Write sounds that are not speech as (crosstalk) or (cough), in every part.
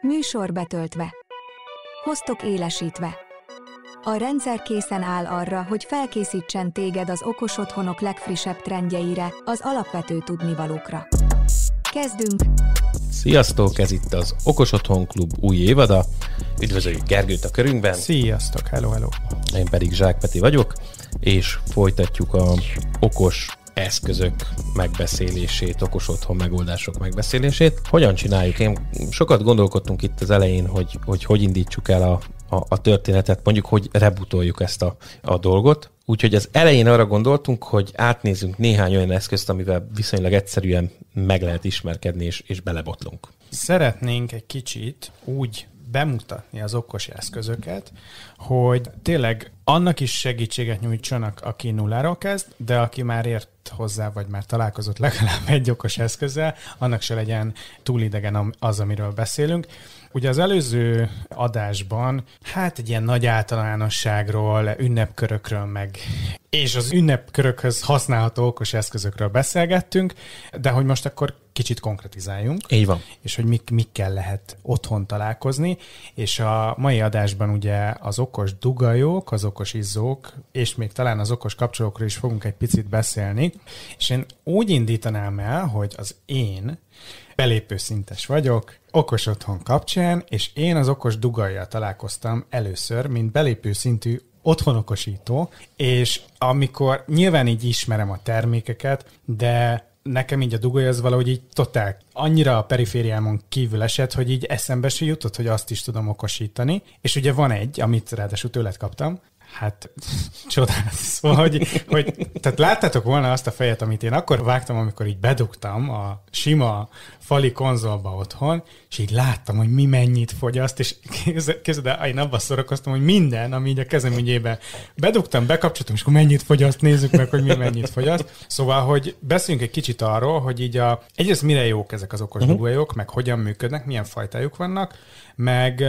Műsor betöltve. Hoztok élesítve. A rendszer készen áll arra, hogy felkészítsen téged az okos otthonok legfrissebb trendjeire, az alapvető tudnivalókra. Kezdünk! Sziasztok, ez itt az Okos Otthon Klub új évada. Üdvözöljük Gergőt a körünkben. Sziasztok, hello, hello. Én pedig Zsák Peti vagyok, és folytatjuk a okos eszközök megbeszélését, okos otthon megoldások megbeszélését. Hogyan csináljuk? Én sokat gondolkodtunk itt az elején, hogy hogy, hogy indítsuk el a, a, a történetet, mondjuk, hogy rebutoljuk ezt a, a dolgot. Úgyhogy az elején arra gondoltunk, hogy átnézzünk néhány olyan eszközt, amivel viszonylag egyszerűen meg lehet ismerkedni, és, és belebotlunk. Szeretnénk egy kicsit úgy bemutatni az okos eszközöket, hogy tényleg annak is segítséget nyújtsanak, aki nulláról kezd, de aki már ért hozzá, vagy már találkozott legalább egy okos eszközzel, annak se legyen túl idegen az, amiről beszélünk. Ugye az előző adásban hát egy ilyen nagy általánosságról, ünnepkörökről, meg és az ünnepkörökhöz használható okos eszközökről beszélgettünk, de hogy most akkor kicsit konkretizáljunk. Így van. És hogy mik, mikkel lehet otthon találkozni, és a mai adásban ugye az okos dugajók, az okos izzók, és még talán az okos kapcsolókról is fogunk egy picit beszélni, és én úgy indítanám el, hogy az én belépőszintes vagyok, okos otthon kapcsán, és én az okos dugajjal találkoztam először, mint belépőszintű otthonokosító, és amikor nyilván így ismerem a termékeket, de nekem így a dugója az valahogy így totál annyira a perifériámon kívül esett, hogy így eszembe se jutott, hogy azt is tudom okosítani. És ugye van egy, amit ráadásul tőled kaptam, Hát (laughs) csodás. Szóval, hogy, hogy tehát láttátok volna azt a fejet, amit én akkor vágtam, amikor így bedugtam a sima fali konzolba otthon, és így láttam, hogy mi mennyit fogyaszt, és képzeld el, én abban szórakoztam, hogy minden, ami így a kezem ügyébe bedugtam, bekapcsoltam, és akkor mennyit fogyaszt, nézzük meg, hogy mi mennyit fogyaszt. Szóval, hogy beszéljünk egy kicsit arról, hogy így a, egyrészt mire jók ezek az okos uh-huh. meg hogyan működnek, milyen fajtájuk vannak, meg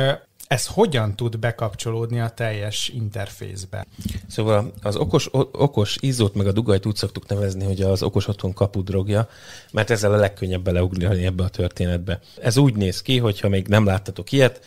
ez hogyan tud bekapcsolódni a teljes interfészbe? Szóval az okos, okos izzót meg a dugajt úgy szoktuk nevezni, hogy az okos otthon kapudrogja, mert ezzel a legkönnyebb beleugrani ebbe a történetbe. Ez úgy néz ki, hogyha még nem láttatok ilyet,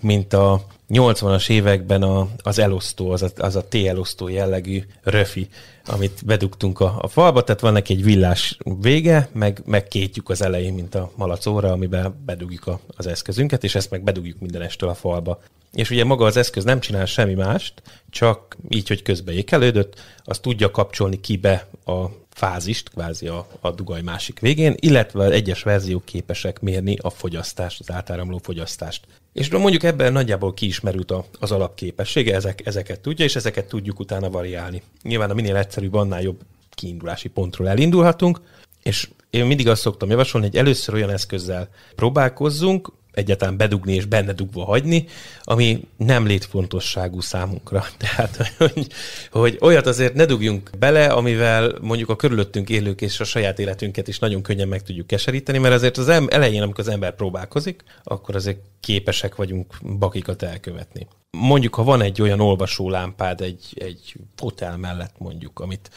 mint a 80-as években a, az elosztó, az a, az a T-elosztó jellegű röfi, amit bedugtunk a, a falba, tehát van neki egy villás vége, meg, meg kétjük az elején, mint a óra, amiben bedugjuk a, az eszközünket, és ezt meg bedugjuk minden estől a falba. És ugye maga az eszköz nem csinál semmi mást, csak így, hogy ékelődött, azt tudja kapcsolni kibe a fázist, kvázi a, a dugaj másik végén, illetve egyes verziók képesek mérni a fogyasztást, az átáramló fogyasztást. És mondjuk ebben nagyjából kiismerült a, az alapképessége, ezek, ezeket tudja, és ezeket tudjuk utána variálni. Nyilván a minél egyszerűbb, annál jobb kiindulási pontról elindulhatunk, és én mindig azt szoktam javasolni, hogy először olyan eszközzel próbálkozzunk, egyáltalán bedugni és benne dugva hagyni, ami nem létfontosságú számunkra. (laughs) Tehát, hogy, hogy olyat azért ne dugjunk bele, amivel mondjuk a körülöttünk élők és a saját életünket is nagyon könnyen meg tudjuk keseríteni, mert azért az elején, amikor az ember próbálkozik, akkor azért képesek vagyunk bakikat elkövetni. Mondjuk, ha van egy olyan lámpád egy, egy fotel mellett mondjuk, amit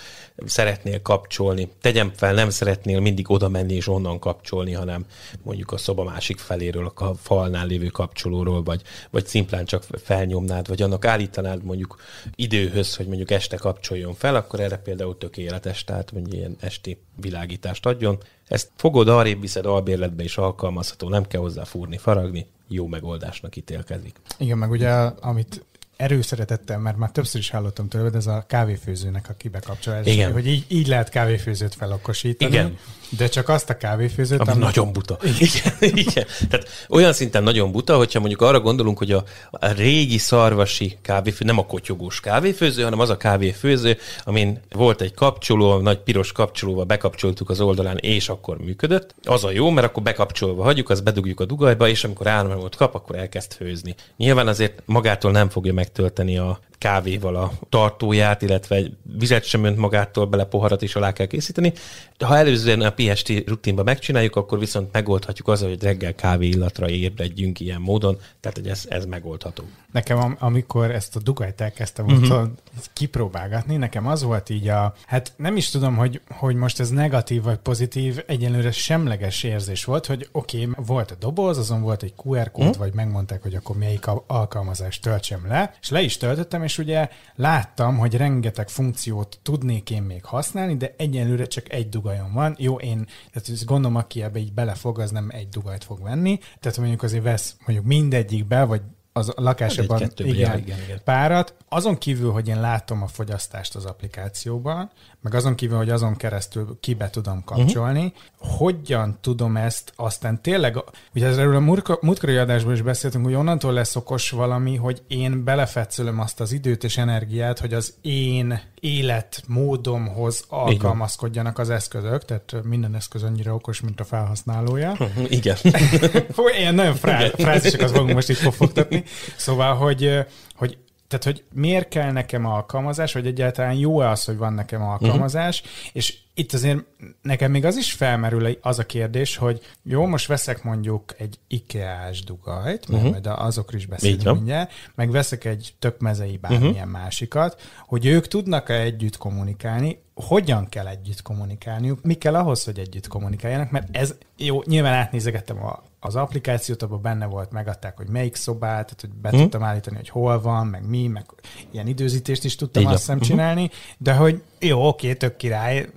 szeretnél kapcsolni, tegyem fel, nem szeretnél mindig oda menni és onnan kapcsolni, hanem mondjuk a szoba másik feléről a a falnál lévő kapcsolóról, vagy, vagy szimplán csak felnyomnád, vagy annak állítanád mondjuk időhöz, hogy mondjuk este kapcsoljon fel, akkor erre például tökéletes, tehát mondjuk ilyen esti világítást adjon. Ezt fogod, arrébb viszed albérletbe is alkalmazható, nem kell hozzá fúrni, faragni, jó megoldásnak ítélkezik. Igen, meg ugye, amit erőszeretettel, mert már többször is hallottam tőled, ez a kávéfőzőnek a kibekapcsolás. Igen. Hogy így, így lehet kávéfőzőt felokosítani. Igen. De csak azt a kávéfőzőt, ami... ami... Nagyon buta. (laughs) Igen, igen. Tehát olyan szinten nagyon buta, hogyha mondjuk arra gondolunk, hogy a, a régi szarvasi kávéfő, nem a kotyogós kávéfőző, hanem az a kávéfőző, amin volt egy kapcsoló, nagy piros kapcsolóval bekapcsoltuk az oldalán, és akkor működött. Az a jó, mert akkor bekapcsolva hagyjuk, az bedugjuk a dugajba, és amikor álmot kap, akkor elkezd főzni. Nyilván azért magától nem fogja meg megtölteni a kávéval a tartóját, illetve vizet sem önt magától, bele poharat is alá kell készíteni. De ha előzően a PST rutinba megcsináljuk, akkor viszont megoldhatjuk azzal, hogy reggel kávé illatra ébredjünk ilyen módon, tehát hogy ez, ez megoldható. Nekem am- amikor ezt a dugajt elkezdtem uh-huh. ott kipróbálgatni, nekem az volt így a, hát nem is tudom, hogy, hogy most ez negatív vagy pozitív, egyenlőre semleges érzés volt, hogy oké, okay, volt a doboz, azon volt egy QR kód, uh-huh. vagy megmondták, hogy akkor melyik alkalmazást töltsem le, és le is töltöttem, és ugye láttam, hogy rengeteg funkciót tudnék én még használni, de egyenlőre csak egy dugajon van. Jó, én tehát gondolom, aki ebbe így belefog, az nem egy dugajt fog venni. Tehát mondjuk azért vesz mondjuk mindegyikbe, vagy az a lakásában hát igen, igen, igen. párat. Azon kívül, hogy én látom a fogyasztást az applikációban, meg azon kívül, hogy azon keresztül kibe tudom mhm. kapcsolni, uh-huh. hogyan tudom ezt aztán tényleg, ugye erről a múltkori adásban is beszéltünk, hogy onnantól lesz okos valami, hogy én belefetszölöm azt az időt és energiát, hogy az én életmódomhoz alkalmazkodjanak az eszközök, tehát minden eszköz annyira okos, mint a felhasználója. (laughs) Igen. (laughs) Ilyen nagyon frá- frázisokat fogunk most itt fogtatni. Szóval, hogy, hogy tehát, hogy miért kell nekem alkalmazás, vagy egyáltalán jó-e az, hogy van nekem alkalmazás, uh-huh. és itt azért nekem még az is felmerül az a kérdés, hogy jó, most veszek mondjuk egy IKEA-s dugajt, mert uh-huh. Mhm. de azokról is beszélünk mindjárt, meg veszek egy tök mezei mhm. bármilyen uh-huh. másikat, hogy ők tudnak-e együtt kommunikálni, hogyan kell együtt kommunikálniuk, mi kell ahhoz, hogy együtt kommunikáljanak, mert ez, jó, nyilván átnézegettem a, az applikációt, abban benne volt, megadták, hogy melyik szobát, tehát hogy be uh tudtam állítani, hogy hol van, meg mi, meg ilyen időzítést is tudtam Így azt hiszem uh-huh. csinálni, de hogy jó, oké, tök király,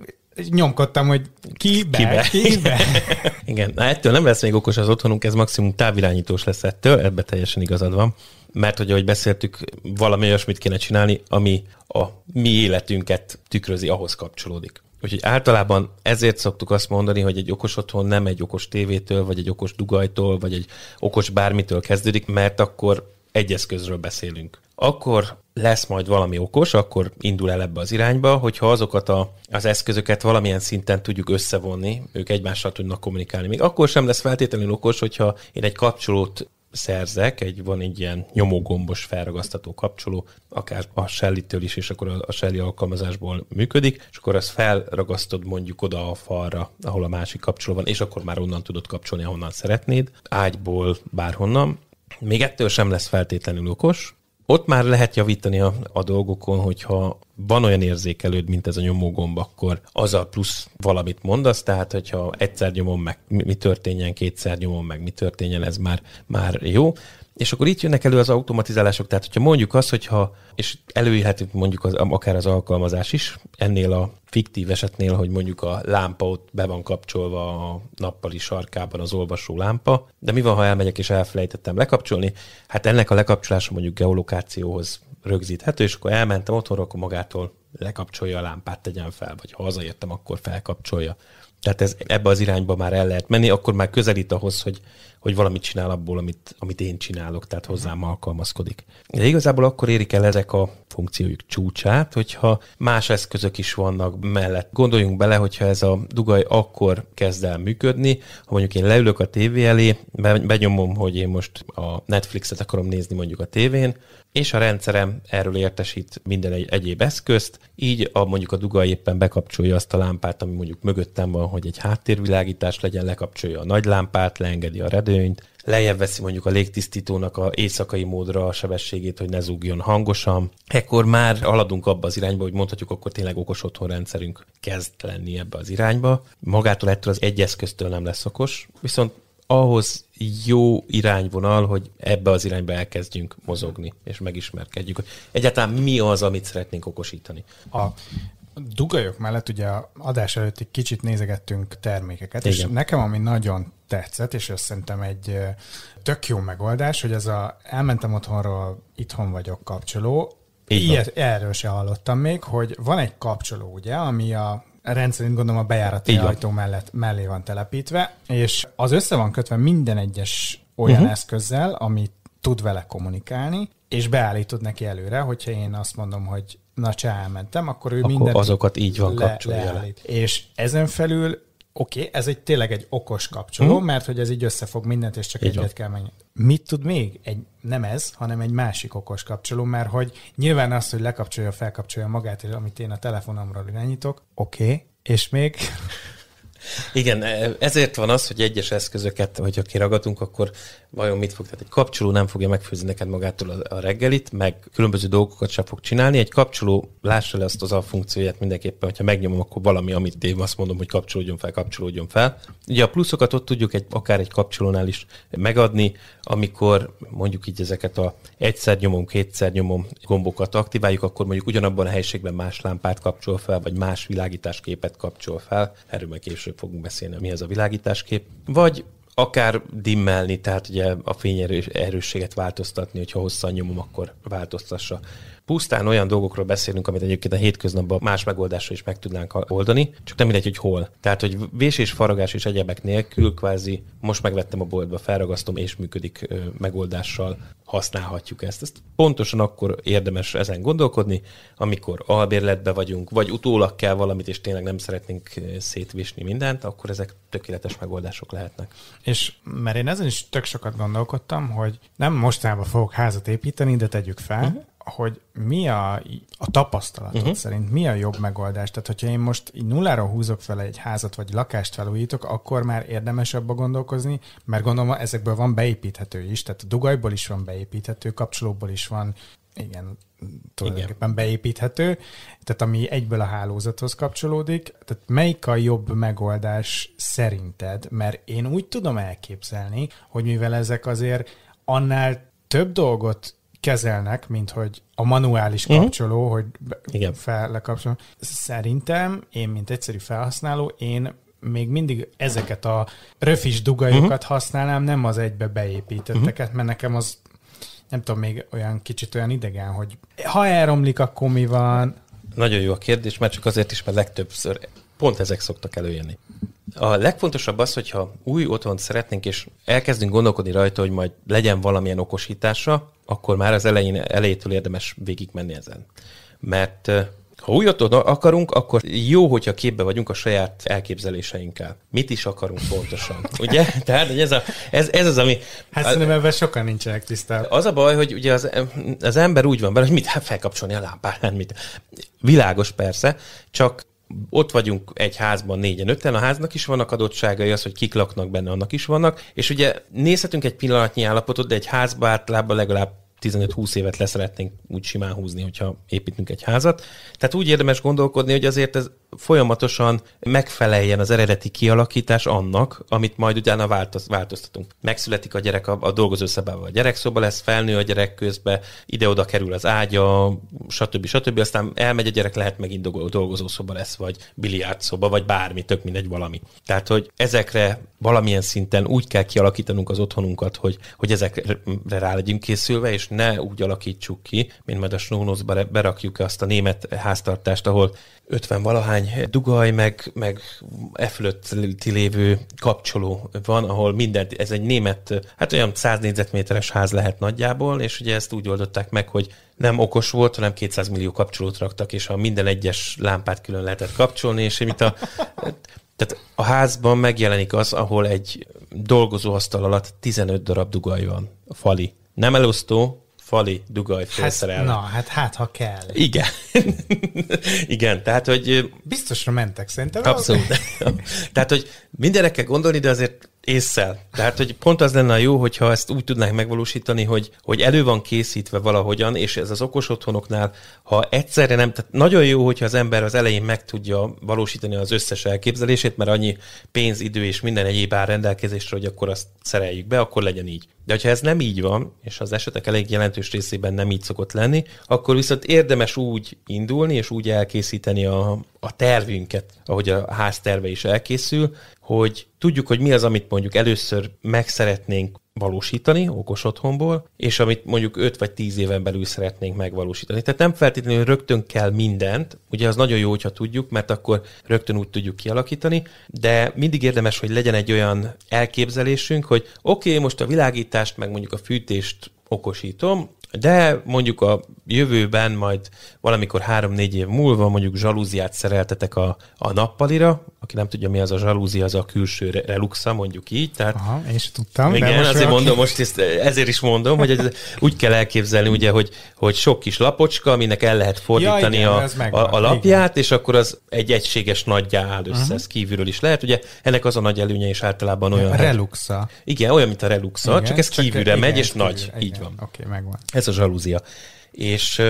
nyomkodtam, hogy ki be, ki be. Ki be. (laughs) Igen, na ettől nem lesz még okos az otthonunk, ez maximum távirányítós lesz ettől, ebbe teljesen igazad van. Mert hogy ahogy beszéltük, valami olyasmit kéne csinálni, ami a mi életünket tükrözi, ahhoz kapcsolódik. Úgyhogy általában ezért szoktuk azt mondani, hogy egy okos otthon nem egy okos tévétől, vagy egy okos dugajtól, vagy egy okos bármitől kezdődik, mert akkor egy eszközről beszélünk. Akkor lesz majd valami okos, akkor indul el ebbe az irányba, hogyha azokat a, az eszközöket valamilyen szinten tudjuk összevonni, ők egymással tudnak kommunikálni. Még akkor sem lesz feltétlenül okos, hogyha én egy kapcsolót szerzek, egy, van egy ilyen nyomógombos felragasztató kapcsoló, akár a Shelly-től is, és akkor a Shelly alkalmazásból működik, és akkor azt felragasztod mondjuk oda a falra, ahol a másik kapcsoló van, és akkor már onnan tudod kapcsolni, ahonnan szeretnéd, ágyból, bárhonnan. Még ettől sem lesz feltétlenül okos, ott már lehet javítani a, a dolgokon, hogyha van olyan érzékelőd, mint ez a nyomógomb, akkor a plusz valamit mondasz, tehát hogyha egyszer nyomom meg, mi történjen, kétszer nyomom meg, mi történjen, ez már, már jó. És akkor itt jönnek elő az automatizálások, tehát hogyha mondjuk azt, hogyha, és előjöhetünk mondjuk az, akár az alkalmazás is, ennél a fiktív esetnél, hogy mondjuk a lámpa ott be van kapcsolva a nappali sarkában az olvasó lámpa, de mi van, ha elmegyek és elfelejtettem lekapcsolni? Hát ennek a lekapcsolása mondjuk geolokációhoz rögzíthető, és akkor elmentem otthonra, akkor magától lekapcsolja a lámpát, tegyen fel, vagy ha hazaértem, akkor felkapcsolja. Tehát ez, ebbe az irányba már el lehet menni, akkor már közelít ahhoz, hogy, hogy valamit csinál abból, amit, amit én csinálok, tehát hozzám mhm. alkalmazkodik. De igazából akkor érik el ezek a funkciójuk csúcsát, hogyha más eszközök is vannak mellett. Gondoljunk bele, hogyha ez a dugaj akkor kezd el működni, ha mondjuk én leülök a tévé elé, benyomom, hogy én most a Netflixet akarom nézni mondjuk a tévén, és a rendszerem erről értesít minden egy, egyéb eszközt, így a, mondjuk a duga éppen bekapcsolja azt a lámpát, ami mondjuk mögöttem van, hogy egy háttérvilágítás legyen, lekapcsolja a nagy lámpát, leengedi a redőnyt, lejjebb veszi mondjuk a légtisztítónak a éjszakai módra a sebességét, hogy ne zúgjon hangosan. Ekkor már haladunk abba az irányba, hogy mondhatjuk, akkor tényleg okos otthonrendszerünk kezd lenni ebbe az irányba. Magától ettől az egy eszköztől nem lesz okos, viszont ahhoz jó irányvonal, hogy ebbe az irányba elkezdjünk mozogni, és megismerkedjük, hogy egyáltalán mi az, amit szeretnénk okosítani. A dugajok mellett ugye adás előtt egy kicsit nézegettünk termékeket, Igen. és nekem ami nagyon tetszett, és ez szerintem egy tök jó megoldás, hogy ez a elmentem otthonról, itthon vagyok kapcsoló, Ilyet, erről se hallottam még, hogy van egy kapcsoló, ugye, ami a rendszerint gondolom a bejárati ajtó mellett, mellé van telepítve, és az össze van kötve minden egyes olyan uh-huh. eszközzel, ami tud vele kommunikálni, és beállítod neki előre, hogyha én azt mondom, hogy na csá, elmentem, akkor ő akkor mindent azokat így van le, kapcsolja le. És ezen felül oké, okay, ez egy tényleg egy okos kapcsoló, hmm. mert hogy ez így összefog mindent, és csak így egyet van. kell menni. Mit tud még? Egy, nem ez, hanem egy másik okos kapcsoló, mert hogy nyilván az, hogy lekapcsolja, felkapcsolja magát, és amit én a telefonomról irányítok, oké, okay, és még... Igen, e, ezért van az, hogy egyes eszközöket, hogyha kiragadunk, akkor vajon mit fog? Tehát egy kapcsoló nem fogja megfőzni neked magától a reggelit, meg különböző dolgokat sem fog csinálni. Egy kapcsoló, lássa le azt az a funkcióját mindenképpen, hogyha megnyomom, akkor valami, amit én azt mondom, hogy kapcsolódjon fel, kapcsolódjon fel. Ugye a pluszokat ott tudjuk egy, akár egy kapcsolónál is megadni, amikor mondjuk így ezeket a egyszer nyomom, kétszer nyomom gombokat aktiváljuk, akkor mondjuk ugyanabban a helyiségben más lámpát kapcsol fel, vagy más világításképet kapcsol fel. Erről meg később később fogunk beszélni, mi ez a világításkép, vagy akár dimmelni, tehát ugye a fényerősséget erősséget változtatni, hogyha hosszan nyomom, akkor változtassa. Pusztán olyan dolgokról beszélünk, amit egyébként a hétköznapban más megoldással is meg tudnánk oldani, csak nem mindegy, hogy hol. Tehát, hogy és faragás és egyebek nélkül kvázi most megvettem a boltba, felragasztom és működik megoldással használhatjuk ezt. Ezt pontosan akkor érdemes ezen gondolkodni, amikor albérletbe vagyunk, vagy utólag kell valamit, és tényleg nem szeretnénk eh, szétvisni mindent, akkor ezek tökéletes megoldások lehetnek. És mert én ezen is tök sokat gondolkodtam, hogy nem mostában fogok házat építeni, de tegyük fel, uh-huh hogy mi a, a tapasztalatod uh-huh. szerint, mi a jobb megoldás? Tehát, hogyha én most így nullára húzok fel egy házat, vagy lakást felújítok, akkor már érdemes abba gondolkozni, mert gondolom ezekből van beépíthető is, tehát a dugajból is van beépíthető, kapcsolóból is van, igen, tulajdonképpen igen. beépíthető, tehát ami egyből a hálózathoz kapcsolódik. Tehát melyik a jobb megoldás szerinted? Mert én úgy tudom elképzelni, hogy mivel ezek azért annál több dolgot kezelnek, mint hogy a manuális uh kapcsoló, hogy Igen. fel lekapcsolom. Szerintem én, mint egyszerű felhasználó, én még mindig ezeket a röfis dugajokat uh-huh. Mhm. használnám, nem az egybe beépítetteket, uh-huh. mert nekem az nem tudom, még olyan kicsit olyan idegen, hogy ha elromlik, akkor mi van? Nagyon jó a kérdés, mert csak azért is, mert legtöbbször pont ezek szoktak előjönni. A legfontosabb az, hogyha új otthont szeretnénk, és elkezdünk gondolkodni rajta, hogy majd legyen valamilyen okosítása, akkor már az elején, elejétől érdemes végigmenni ezen. Mert ha új otthon akarunk, akkor jó, hogyha képbe vagyunk a saját elképzeléseinkkel. Mit is akarunk pontosan, (laughs) ugye? Tehát, hogy ez, a, ez, ez az, ami... Hát a, szerintem ebben sokan nincsenek tisztában. Az a baj, hogy ugye az, az ember úgy van bele, hogy mit hát felkapcsolni a lámpát, (laughs) mit. Világos persze, csak ott vagyunk egy házban négyen, öten, a háznak is vannak adottságai, az, hogy kik laknak benne, annak is vannak, és ugye nézhetünk egy pillanatnyi állapotot, de egy házba általában legalább 15-20 évet leszeretnénk úgy simán húzni, hogyha építünk egy házat. Tehát úgy érdemes gondolkodni, hogy azért ez folyamatosan megfeleljen az eredeti kialakítás annak, amit majd utána változ, változtatunk. Megszületik a gyerek a, a dolgozószobában, a gyerekszoba lesz, felnő a gyerek közbe, ide-oda kerül az ágya, stb. stb. Aztán elmegy a gyerek, lehet megint dolgozószoba lesz, vagy biliárdszoba, vagy bármi, tök mindegy valami. Tehát, hogy ezekre valamilyen szinten úgy kell kialakítanunk az otthonunkat, hogy, hogy ezekre rá legyünk készülve, és ne úgy alakítsuk ki, mint majd a snónozba berakjuk azt a német háztartást, ahol 50 valahány dugaj, meg, meg e fölötti lévő kapcsoló van, ahol minden, ez egy német, hát olyan 100 négyzetméteres ház lehet nagyjából, és ugye ezt úgy oldották meg, hogy nem okos volt, hanem 200 millió kapcsolót raktak, és a minden egyes lámpát külön lehetett kapcsolni, és mint a tehát a házban megjelenik az, ahol egy dolgozóasztal alatt 15 darab dugaj van, a fali. Nem elosztó, fali dugajt főszerelme. Hát, na, hát, hát ha kell. Igen. (laughs) Igen, tehát, hogy... Biztosra mentek, szerintem. Abszolút. (laughs) (laughs) tehát, hogy mindenre kell gondolni, de azért észszel. Tehát, hogy pont az lenne a jó, hogyha ezt úgy tudnánk megvalósítani, hogy, hogy elő van készítve valahogyan, és ez az okos otthonoknál, ha egyszerre nem, tehát nagyon jó, hogyha az ember az elején meg tudja valósítani az összes elképzelését, mert annyi pénz, idő és minden egyéb áll rendelkezésre, hogy akkor azt szereljük be, akkor legyen így. De hogyha ez nem így van, és az esetek elég jelentős részében nem így szokott lenni, akkor viszont érdemes úgy indulni, és úgy elkészíteni a, a tervünket, ahogy a ház terve is elkészül, hogy tudjuk, hogy mi az, amit mondjuk először meg szeretnénk valósítani okos otthonból, és amit mondjuk 5 vagy 10 éven belül szeretnénk megvalósítani. Tehát nem feltétlenül rögtön kell mindent, ugye az nagyon jó, hogyha tudjuk, mert akkor rögtön úgy tudjuk kialakítani, de mindig érdemes, hogy legyen egy olyan elképzelésünk, hogy oké, okay, most a világítást, meg mondjuk a fűtést okosítom, de mondjuk a jövőben majd valamikor három-négy év múlva mondjuk zsalúziát szereltetek a, a nappalira, aki nem tudja, mi az a zsalúzi, az a külső reluxa, mondjuk így. Tehát, Aha, én is tudtam. Igen, de most azért mondom, most ezt, ezért is mondom, hogy ez, (laughs) úgy kell elképzelni, ugye, hogy, hogy sok kis lapocska, aminek el lehet fordítani ja, igen, a, a, a lapját, igen. és akkor az egy egységes nagyjá áll össze, uh-huh. ez kívülről is lehet. Ugye ennek az a nagy előnye is általában olyan. A hát- reluxa. Hogy, igen, olyan, mint a reluxa, igen, csak ez csak kívülre igen, megy, és kívül, nagy. Igen, így van. Oké, okay, megvan. Ez a zsalúzia. És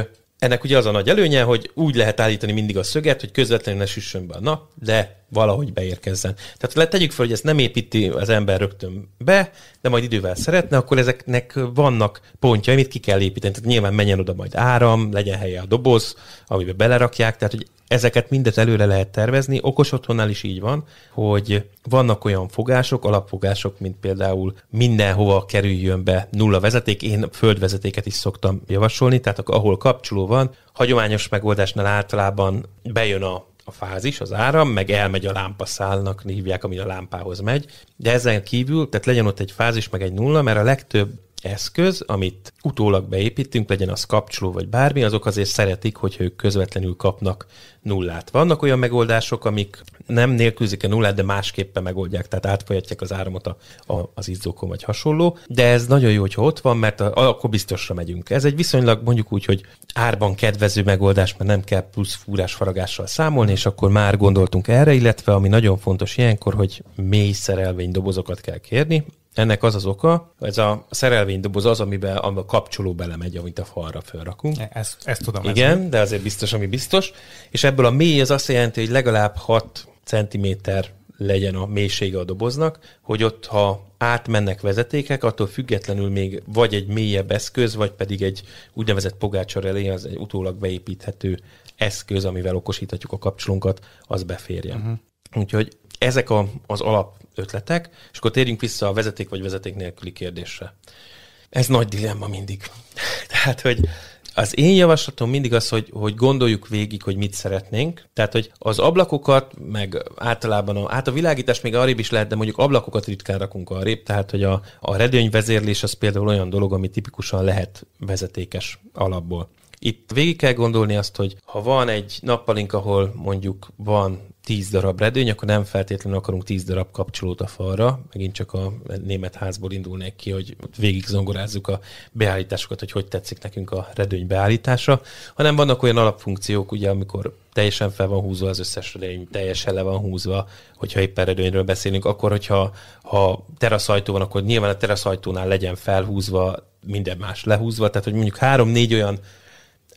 ennek ugye az a nagy előnye, hogy úgy lehet állítani mindig a szöget, hogy közvetlenül ne süssön be a nap, de valahogy beérkezzen. Tehát lehet tegyük fel, hogy ezt nem építi az ember rögtön be, de majd idővel szeretne, akkor ezeknek vannak pontjai, amit ki kell építeni. Tehát nyilván menjen oda majd áram, legyen helye a doboz, amiben belerakják, tehát hogy Ezeket mindet előre lehet tervezni. Okos otthonnál is így van, hogy vannak olyan fogások, alapfogások, mint például mindenhova kerüljön be nulla vezeték. Én földvezetéket is szoktam javasolni, tehát ahol kapcsoló van, hagyományos megoldásnál általában bejön a a fázis, az áram, meg elmegy a lámpaszálnak, hívják, ami a lámpához megy. De ezen kívül, tehát legyen ott egy fázis, meg egy nulla, mert a legtöbb eszköz, amit utólag beépítünk, legyen az kapcsoló vagy bármi, azok azért szeretik, hogy ők közvetlenül kapnak nullát. Vannak olyan megoldások, amik nem nélkülzik a nullát, de másképpen megoldják, tehát átfolyatják az áramot a, a, az izzókon vagy hasonló, de ez nagyon jó, hogyha ott van, mert a, akkor biztosra megyünk. Ez egy viszonylag mondjuk úgy, hogy árban kedvező megoldás, mert nem kell plusz fúrás faragással számolni, és akkor már gondoltunk erre, illetve ami nagyon fontos ilyenkor, hogy mély szerelvény dobozokat kell kérni, ennek az az oka, ez a szerelvénydoboz az, amiben a kapcsoló belemegy, amit a falra felrakunk. Ezt, ezt tudom. Igen, ezt. de azért biztos, ami biztos. És ebből a mély az azt jelenti, hogy legalább 6 centiméter legyen a mélysége a doboznak, hogy ott, ha átmennek vezetékek, attól függetlenül még vagy egy mélyebb eszköz, vagy pedig egy úgynevezett pogácsor elé, az egy utólag beépíthető eszköz, amivel okosíthatjuk a kapcsolunkat, az beférjen. Uh-huh. Úgyhogy ezek a, az alap ötletek, és akkor térjünk vissza a vezeték vagy vezeték nélküli kérdésre. Ez nagy dilemma mindig. (laughs) Tehát, hogy az én javaslatom mindig az, hogy, hogy gondoljuk végig, hogy mit szeretnénk. Tehát, hogy az ablakokat, meg általában a, hát a világítás még arrébb is lehet, de mondjuk ablakokat ritkán rakunk arrébb, tehát, hogy a, a redőnyvezérlés az például olyan dolog, ami tipikusan lehet vezetékes alapból. Itt végig kell gondolni azt, hogy ha van egy nappalink, ahol mondjuk van tíz darab redőny, akkor nem feltétlenül akarunk tíz darab kapcsolót a falra. Megint csak a német házból indulnék ki, hogy végig zongorázzuk a beállításokat, hogy hogy tetszik nekünk a redőny beállítása, hanem vannak olyan alapfunkciók, ugye, amikor teljesen fel van húzva az összes redőny, teljesen le van húzva, hogyha éppen redőnyről beszélünk, akkor, hogyha ha teraszajtó van, akkor nyilván a teraszajtónál legyen felhúzva, minden más lehúzva, tehát hogy mondjuk három-négy olyan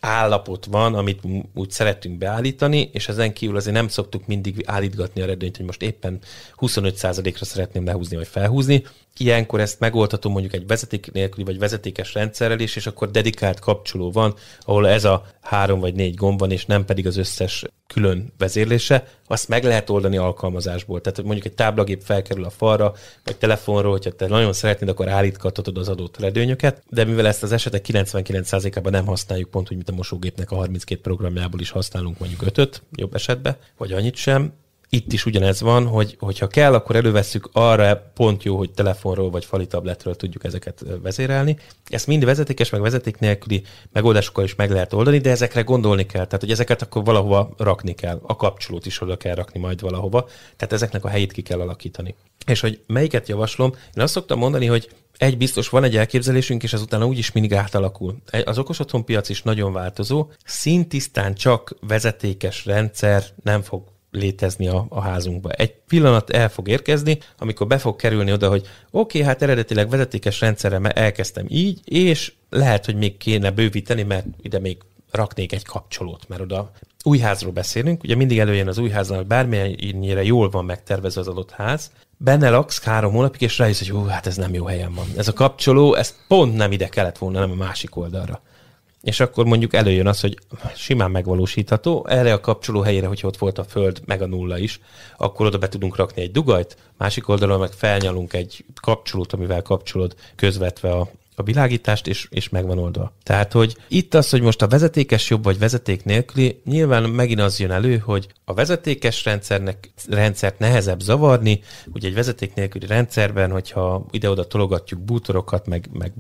állapot van, amit úgy szeretünk beállítani, és ezen kívül azért nem szoktuk mindig állítgatni a redőnyt, hogy most éppen 25%-ra szeretném lehúzni vagy felhúzni, ilyenkor ezt megoldhatom mondjuk egy vezeték nélküli vagy vezetékes rendszerrel is, és akkor dedikált kapcsoló van, ahol ez a három vagy négy gomb van, és nem pedig az összes külön vezérlése, azt meg lehet oldani alkalmazásból. Tehát mondjuk egy táblagép felkerül a falra, vagy telefonról, hogyha te nagyon szeretnéd, akkor állítgathatod az adott redőnyöket, de mivel ezt az esetek 99%-ában nem használjuk, pont úgy, mint a mosógépnek a 32 programjából is használunk mondjuk ötöt, jobb esetben, vagy annyit sem, itt is ugyanez van, hogy hogyha kell, akkor elővesszük arra pont jó, hogy telefonról vagy fali tabletről tudjuk ezeket vezérelni. Ezt mind vezetékes, meg vezeték nélküli megoldásokkal is meg lehet oldani, de ezekre gondolni kell. Tehát, hogy ezeket akkor valahova rakni kell. A kapcsolót is oda kell rakni majd valahova. Tehát ezeknek a helyét ki kell alakítani. És hogy melyiket javaslom, én azt szoktam mondani, hogy egy biztos van egy elképzelésünk, és azután úgyis mindig átalakul. Az okos otthon piac is nagyon változó, szintisztán csak vezetékes rendszer nem fog létezni a, a házunkba. Egy pillanat el fog érkezni, amikor be fog kerülni oda, hogy oké, okay, hát eredetileg vezetékes rendszerre elkezdtem így, és lehet, hogy még kéne bővíteni, mert ide még raknék egy kapcsolót, mert oda új házról beszélünk, ugye mindig előjön az új háznál, hogy bármilyennyire jól van megtervezve az adott ház, benne laksz három hónapig, és rájössz, hogy hú, hát ez nem jó helyen van. Ez a kapcsoló, ez pont nem ide kellett volna, nem a másik oldalra és akkor mondjuk előjön az, hogy simán megvalósítható, erre a kapcsoló helyére, hogyha ott volt a föld, meg a nulla is, akkor oda be tudunk rakni egy dugajt, másik oldalon meg felnyalunk egy kapcsolót, amivel kapcsolod közvetve a, a világítást, és, és megvan oldva. Tehát, hogy itt az, hogy most a vezetékes jobb vagy vezeték nélküli, nyilván megint az jön elő, hogy a vezetékes rendszernek, rendszert nehezebb zavarni, ugye egy vezeték nélküli rendszerben, hogyha ide-oda tologatjuk bútorokat, meg, meg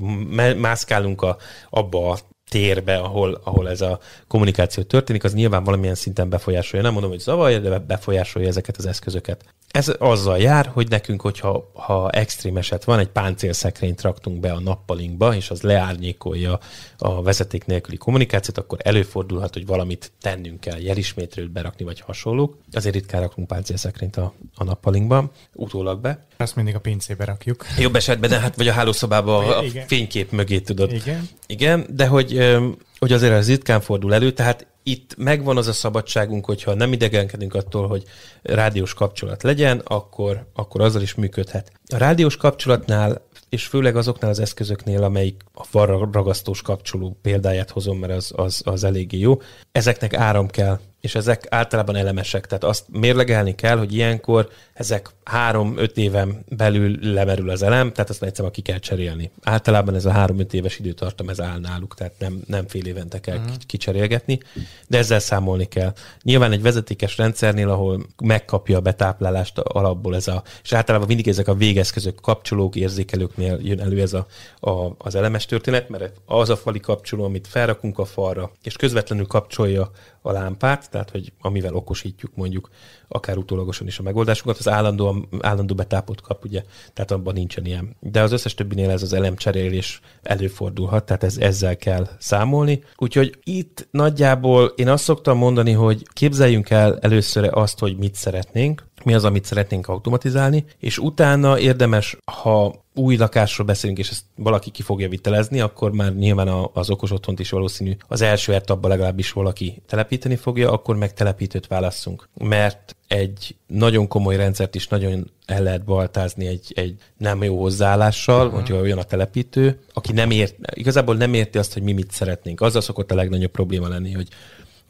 mászkálunk a, abba a térbe, ahol, ahol ez a kommunikáció történik, az nyilván valamilyen szinten befolyásolja. Nem mondom, hogy zavarja, de befolyásolja ezeket az eszközöket. Ez azzal jár, hogy nekünk, hogyha ha extrém eset van, egy páncélszekrényt raktunk be a nappalinkba, és az leárnyékolja a vezeték nélküli kommunikációt, akkor előfordulhat, hogy valamit tennünk kell, jelismétrőt berakni, vagy hasonlók. Azért ritkán rakunk páncélszekrényt a, a nappalinkba, utólag be azt mindig a pincébe rakjuk. Jobb esetben, de hát vagy a hálószobába a Igen. fénykép mögé tudod. Igen. Igen, de hogy, hogy azért ez ritkán fordul elő, tehát itt megvan az a szabadságunk, hogyha nem idegenkedünk attól, hogy rádiós kapcsolat legyen, akkor, akkor azzal is működhet. A rádiós kapcsolatnál és főleg azoknál az eszközöknél, amelyik a var ragasztós kapcsoló példáját hozom, mert az, az, az eléggé jó, ezeknek áram kell, és ezek általában elemesek, tehát azt mérlegelni kell, hogy ilyenkor ezek három-öt éven belül lemerül az elem, tehát azt egyszerűen ki kell cserélni. Általában ez a három-öt éves időtartam, ez áll náluk, tehát nem, nem fél évente kell uh-huh. kicserélgetni, de ezzel számolni kell. Nyilván egy vezetékes rendszernél, ahol megkapja a betáplálást alapból ez a, és általában mindig ezek a végeszközök, kapcsolók, érzékelők esetnél jön elő ez a, a, az elemes történet, mert az a fali kapcsoló, amit felrakunk a falra, és közvetlenül kapcsolja a lámpát, tehát hogy amivel okosítjuk mondjuk akár utólagosan is a megoldásunkat, az állandó, állandó betápot kap, ugye, tehát abban nincsen ilyen. De az összes többinél ez az elemcserélés előfordulhat, tehát ez, ezzel kell számolni. Úgyhogy itt nagyjából én azt szoktam mondani, hogy képzeljünk el először azt, hogy mit szeretnénk, mi az, amit szeretnénk automatizálni, és utána érdemes, ha új lakásról beszélünk, és ezt valaki ki fogja vitelezni, akkor már nyilván az okos otthont is valószínű az első etapban legalábbis valaki telepíteni fogja, akkor meg telepítőt válasszunk. Mert egy nagyon komoly rendszert is nagyon el lehet baltázni egy, egy nem jó hozzáállással, uh-huh. hogyha olyan a telepítő, aki nem ért, igazából nem érti azt, hogy mi mit szeretnénk. Azzal szokott a legnagyobb probléma lenni, hogy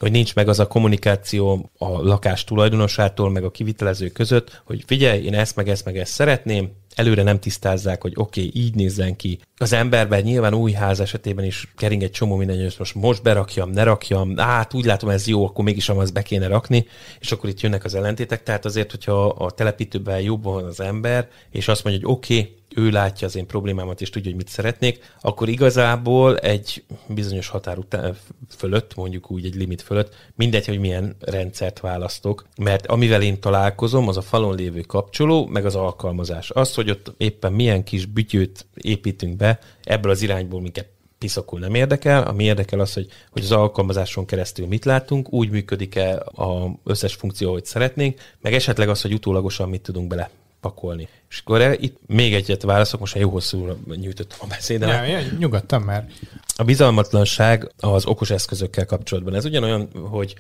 hogy nincs meg az a kommunikáció a lakás tulajdonosától, meg a kivitelező között, hogy figyelj, én ezt meg ezt meg ezt szeretném, előre nem tisztázzák, hogy oké, okay, így nézzen ki. Az emberben nyilván új ház esetében is kering egy csomó minden, hogy most, most berakjam, ne rakjam, hát úgy látom ez jó, akkor mégis amaz be kéne rakni, és akkor itt jönnek az ellentétek, tehát azért, hogyha a telepítőben jobban van az ember, és azt mondja, hogy oké, okay, ő látja az én problémámat, és tudja, hogy mit szeretnék, akkor igazából egy bizonyos határ után, eh, fölött, mondjuk úgy egy limit fölött, mindegy, hogy milyen rendszert választok, mert amivel én találkozom, az a falon lévő kapcsoló, meg az alkalmazás. Az, hogy ott éppen milyen kis bütyőt építünk be, ebből az irányból minket piszakul nem érdekel, ami érdekel az, hogy, hogy az alkalmazáson keresztül mit látunk, úgy működik-e az összes funkció, hogy szeretnénk, meg esetleg az, hogy utólagosan mit tudunk bele pakolni. És akkor itt még egyet válaszok, most már jó hosszú nyújtottam a beszédet. Ja, ja, nyugodtan már. A bizalmatlanság az okos eszközökkel kapcsolatban. Ez ugyanolyan, hogy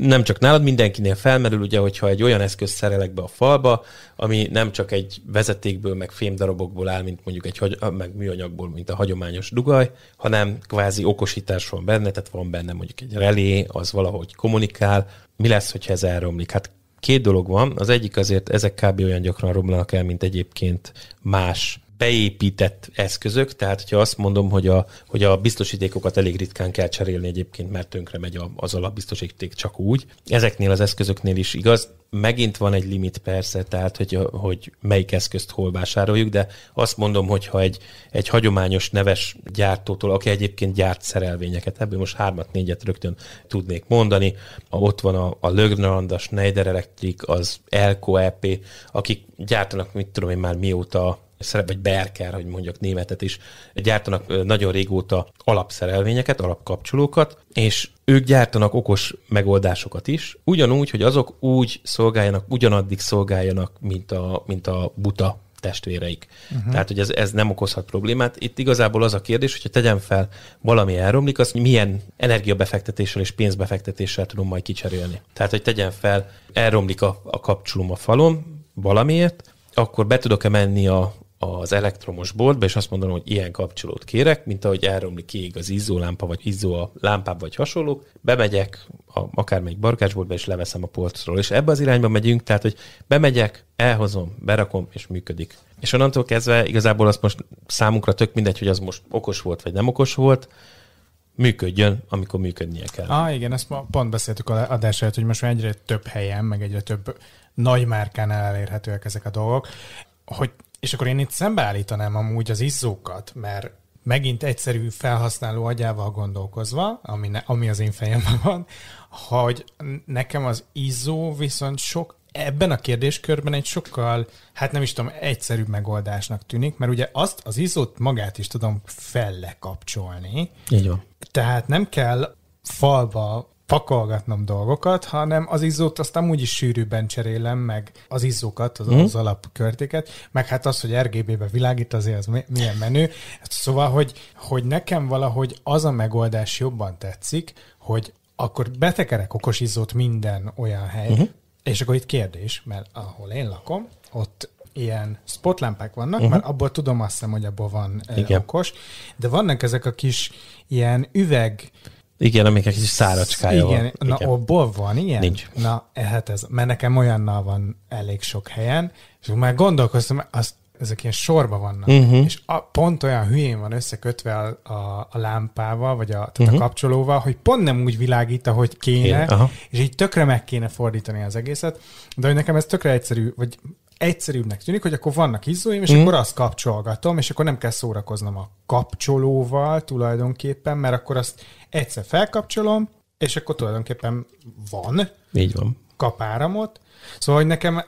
nem csak nálad, mindenkinél felmerül, ugye, hogyha egy olyan eszköz szerelek be a falba, ami nem csak egy vezetékből, meg fémdarabokból áll, mint mondjuk egy meg műanyagból, mint a hagyományos dugaj, hanem kvázi okosítás van benne, tehát van benne mondjuk egy relé, az valahogy kommunikál. Mi lesz, hogyha ez elromlik? Hát két dolog van. Az egyik azért ezek kb. olyan gyakran romlanak el, mint egyébként más beépített eszközök, tehát hogyha azt mondom, hogy a, hogy a biztosítékokat elég ritkán kell cserélni egyébként, mert tönkre megy az alapbiztosíték csak úgy. Ezeknél az eszközöknél is igaz, megint van egy limit persze, tehát hogy, hogy melyik eszközt hol vásároljuk, de azt mondom, hogy ha egy, egy hagyományos neves gyártótól, aki egyébként gyárt szerelvényeket, ebből most hármat, négyet rögtön tudnék mondani, ott van a, a Lögrand, a Schneider Electric, az Elko EP, akik gyártanak, mit tudom én már mióta szerep, vagy berker, hogy mondjak németet is, gyártanak nagyon régóta alapszerelvényeket, alapkapcsolókat, és ők gyártanak okos megoldásokat is, ugyanúgy, hogy azok úgy szolgáljanak, ugyanaddig szolgáljanak, mint a, mint a buta testvéreik. Uh-huh. Tehát, hogy ez, ez nem okozhat problémát. Itt igazából az a kérdés, hogyha tegyem fel, valami elromlik, azt milyen energiabefektetéssel és pénzbefektetéssel tudom majd kicserélni. Tehát, hogy tegyem fel, elromlik a, a kapcsolom a falom valamiért, akkor be tudok-e menni a, az elektromos boltba, és azt mondom, hogy ilyen kapcsolót kérek, mint ahogy elromlik kék az lámpa vagy izzó a lámpába, vagy hasonló, bemegyek a, akármelyik barkácsboltba, és leveszem a polcról. És ebbe az irányba megyünk, tehát, hogy bemegyek, elhozom, berakom, és működik. És onnantól kezdve igazából azt most számunkra tök mindegy, hogy az most okos volt, vagy nem okos volt, működjön, amikor működnie kell. Ah, igen, ezt ma pont beszéltük a adás előtt, hogy most már egyre több helyen, meg egyre több nagy márkánál elérhetőek ezek a dolgok. Hogy és akkor én itt szembeállítanám amúgy az izzókat, mert megint egyszerű felhasználó agyával gondolkozva, ami, ne, ami az én fejemben (laughs) van, hogy nekem az izzó viszont sok ebben a kérdéskörben egy sokkal, hát nem is tudom, egyszerűbb megoldásnak tűnik, mert ugye azt az izót magát is tudom fellekapcsolni. Így van. Tehát nem kell falba pakolgatnom dolgokat, hanem az izzót azt amúgy is sűrűbben cserélem, meg az izzókat, az, mm. az alapkörtéket, meg hát az, hogy RGB-be világít, azért az milyen menő. Hát szóval, hogy, hogy nekem valahogy az a megoldás jobban tetszik, hogy akkor betekerek okos izzót minden olyan hely, mm-hmm. és akkor itt kérdés, mert ahol én lakom, ott ilyen spotlámpák vannak, uh-huh. mert abból tudom azt hiszem, hogy abból van Igen. okos, de vannak ezek a kis ilyen üveg igen, amik egy kis száracskája igen, van. Na, igen. abból van ilyen? Nincs. Na, hát ez, mert nekem olyannal van elég sok helyen, és már gondolkoztam, azt, ezek ilyen sorba vannak, uh-huh. és a, pont olyan hülyén van összekötve a, a, a lámpával, vagy a, tehát uh-huh. a mhm. kapcsolóval, hogy pont nem úgy világít, ahogy kéne, Kéne. és így tökre meg kéne fordítani az egészet, de hogy nekem ez tökre egyszerű, vagy egyszerűbbnek tűnik, hogy akkor vannak izzóim, és mm. akkor azt kapcsolgatom, és akkor nem kell szórakoznom a kapcsolóval tulajdonképpen, mert akkor azt egyszer felkapcsolom, és akkor tulajdonképpen van. Így van. Kapáramot. Szóval, hogy nekem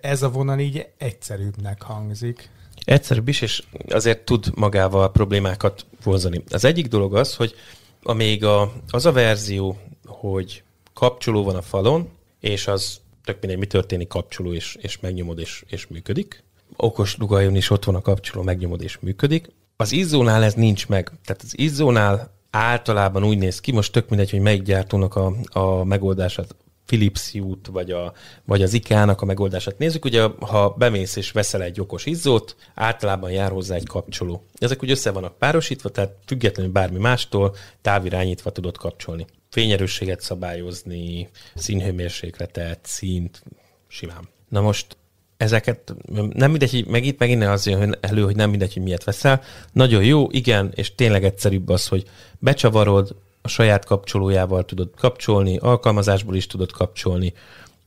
ez a vonal így egyszerűbbnek hangzik. Egyszerűbb is, és azért tud magával problémákat vonzani. Az egyik dolog az, hogy amíg a, az a verzió, hogy kapcsoló van a falon, és az tök mindegy, mi történik, kapcsoló, és, és megnyomod, és, és működik. Okos dugajon is ott van a kapcsoló, megnyomod, és működik. Az izzónál ez nincs meg. Tehát az izzónál általában úgy néz ki, most tök mindegy, hogy melyik gyártónak a, a megoldását Philips út, vagy, a, vagy az IKEA-nak a megoldását nézzük, ugye ha bemész és veszel egy okos izzót, általában jár hozzá egy kapcsoló. Ezek úgy össze vannak párosítva, tehát függetlenül bármi mástól távirányítva tudod kapcsolni fényerősséget szabályozni, színhőmérsékletet, színt, simán. Na most ezeket nem mindegy, hogy meg itt megint az jön elő, hogy nem mindegy, hogy miért veszel. Nagyon jó, igen, és tényleg egyszerűbb az, hogy becsavarod, a saját kapcsolójával tudod kapcsolni, alkalmazásból is tudod kapcsolni.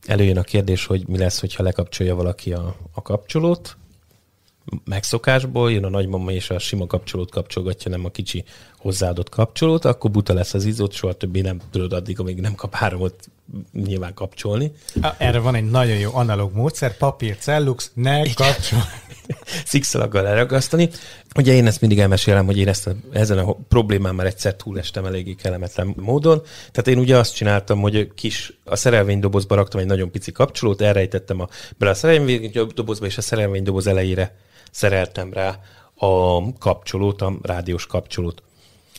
Előjön a kérdés, hogy mi lesz, hogyha lekapcsolja valaki a, a kapcsolót, megszokásból jön a nagymama és a sima kapcsolót kapcsolgatja, nem a kicsi hozzáadott kapcsolót, akkor buta lesz az izót, soha többé nem tudod addig, amíg nem kap háromot nyilván kapcsolni. Erre van egy nagyon jó analóg módszer, papír, cellux, ne kapcsol. (laughs) Szikszalaggal elragasztani. Ugye én ezt mindig elmesélem, hogy én ezt a, ezen a problémán már egyszer túlestem eléggé kellemetlen módon. Tehát én ugye azt csináltam, hogy kis, a szerelvénydobozba raktam egy nagyon pici kapcsolót, elrejtettem a, bele a szerelvénydobozba, és a szerelvénydoboz elejére szereltem rá a kapcsolót, a rádiós kapcsolót.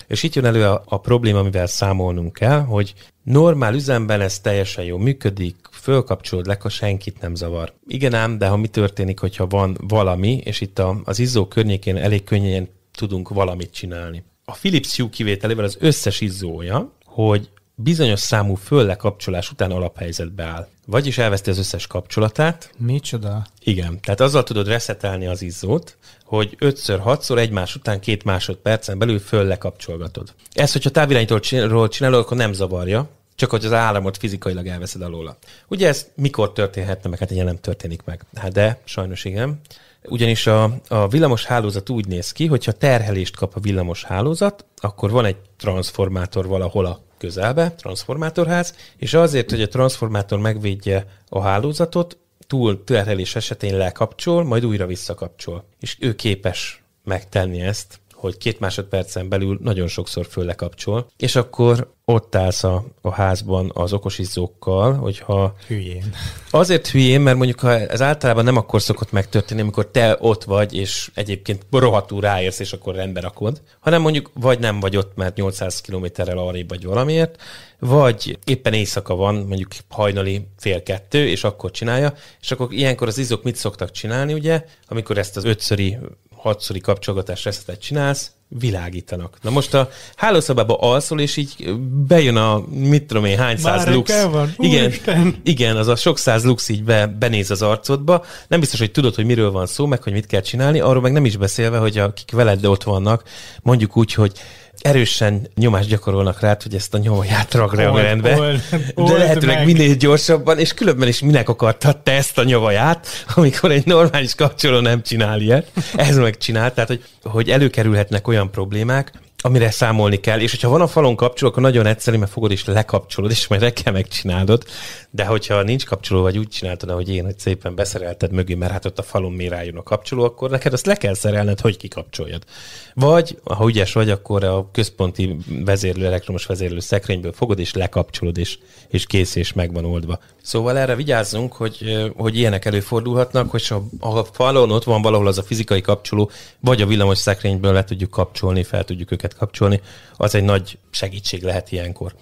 És itt jön elő a, a probléma, amivel számolnunk kell, hogy normál üzemben ez teljesen jó működik, fölkapcsolod le, senkit nem zavar. Igen ám, de ha mi történik, hogyha van valami, és itt a, az izzó környékén elég könnyen tudunk valamit csinálni. A Philips Hue kivételével az összes izzója, hogy bizonyos számú föllekapcsolás után alaphelyzetbe áll. Vagyis elveszti az összes kapcsolatát. Micsoda? Igen, tehát azzal tudod reszetelni az izzót, hogy 5-6-szor egymás után két másodpercen belül föllekapcsolgatod. Ezt, hogyha távirányítóról csinálod, akkor nem zavarja, csak hogy az áramot fizikailag elveszed alóla. Ugye ez mikor történhetne meg? Hát ugye nem történik meg. Hát de, sajnos igen. Ugyanis a, a villamos hálózat úgy néz ki, hogyha terhelést kap a villamos hálózat, akkor van egy transformátor valahol a közelbe, transformátorház, és azért, hogy a transformátor megvédje a hálózatot, túl terhelés esetén lekapcsol, majd újra visszakapcsol. És ő képes megtenni ezt hogy két másodpercen belül nagyon sokszor lekapcsol, és akkor ott állsz a, a házban az okosizzókkal, hogyha... Hülyén. Azért hülyén, mert mondjuk ha ez általában nem akkor szokott megtörténni, amikor te ott vagy, és egyébként rohadtul ráérsz, és akkor rendbe rakod, hanem mondjuk vagy nem vagy ott, mert 800 kilométerrel arrébb vagy valamiért, vagy éppen éjszaka van, mondjuk hajnali fél kettő, és akkor csinálja, és akkor ilyenkor az izok mit szoktak csinálni, ugye, amikor ezt az ötszöri hatszori kapcsolgatás reszetet csinálsz, világítanak. Na most a hálószobába alszol, és így bejön a mit tudom én hány száz lux. Van. Igen, igen, az a sok száz lux így be, benéz az arcodba. Nem biztos, hogy tudod, hogy miről van szó, meg hogy mit kell csinálni, arról meg nem is beszélve, hogy akik veled ott vannak, mondjuk úgy, hogy erősen nyomást gyakorolnak rá, hogy ezt a nyomaját ragra a rendbe. De lehetőleg meg. minél gyorsabban, és különben is minek akartad te ezt a nyomaját, amikor egy normális kapcsoló nem csinál ilyet. Ez meg tehát hogy, hogy előkerülhetnek olyan problémák, amire számolni kell, és hogyha van a falon kapcsoló, akkor nagyon egyszerű, mert fogod és lekapcsolod, és majd reggel megcsinálod, de hogyha nincs kapcsoló, vagy úgy csináltad, ahogy én, hogy szépen beszerelted mögé, mert hát ott a falon mi rájön a kapcsoló, akkor neked azt le kell szerelned, hogy kikapcsoljad. Vagy, ha ügyes vagy, akkor a központi vezérlő, elektromos vezérlő szekrényből fogod és lekapcsolod, és, és kész, és megvan oldva. Szóval erre vigyázzunk, hogy, hogy ilyenek előfordulhatnak, hogy ha a falon ott van valahol az a fizikai kapcsoló, vagy a villamos szekrényből le tudjuk kapcsolni, fel tudjuk őket lehet kapcsolni, az egy nagy segítség lehet ilyenkor.